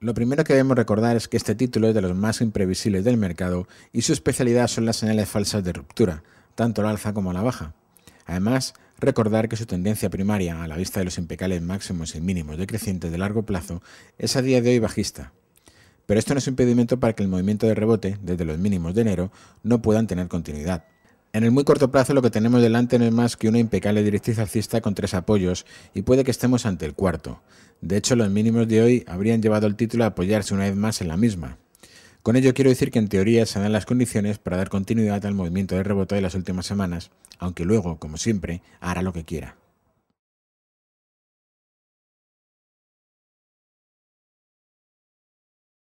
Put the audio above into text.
Lo primero que debemos recordar es que este título es de los más imprevisibles del mercado y su especialidad son las señales falsas de ruptura, tanto la alza como la baja. Además, recordar que su tendencia primaria, a la vista de los impecables máximos y mínimos decrecientes de largo plazo, es a día de hoy bajista. Pero esto no es impedimento para que el movimiento de rebote, desde los mínimos de enero, no puedan tener continuidad. En el muy corto plazo lo que tenemos delante no es más que una impecable directriz alcista con tres apoyos y puede que estemos ante el cuarto. De hecho, los mínimos de hoy habrían llevado el título a apoyarse una vez más en la misma. Con ello quiero decir que en teoría se dan las condiciones para dar continuidad al movimiento de rebote de las últimas semanas, aunque luego, como siempre, hará lo que quiera.